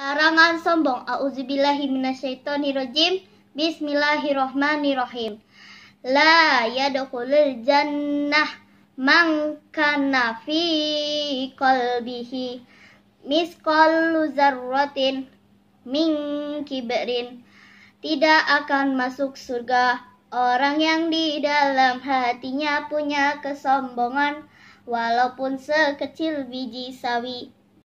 Larangan sombong. minasyaitonirrajim. Bismillahirrohmanirrohim. La yadukulil jannah man kana fi qalbihi misqalu zarratin min kibrin. Tidak akan masuk surga orang yang di dalam hatinya punya kesombongan walaupun sekecil biji sawi.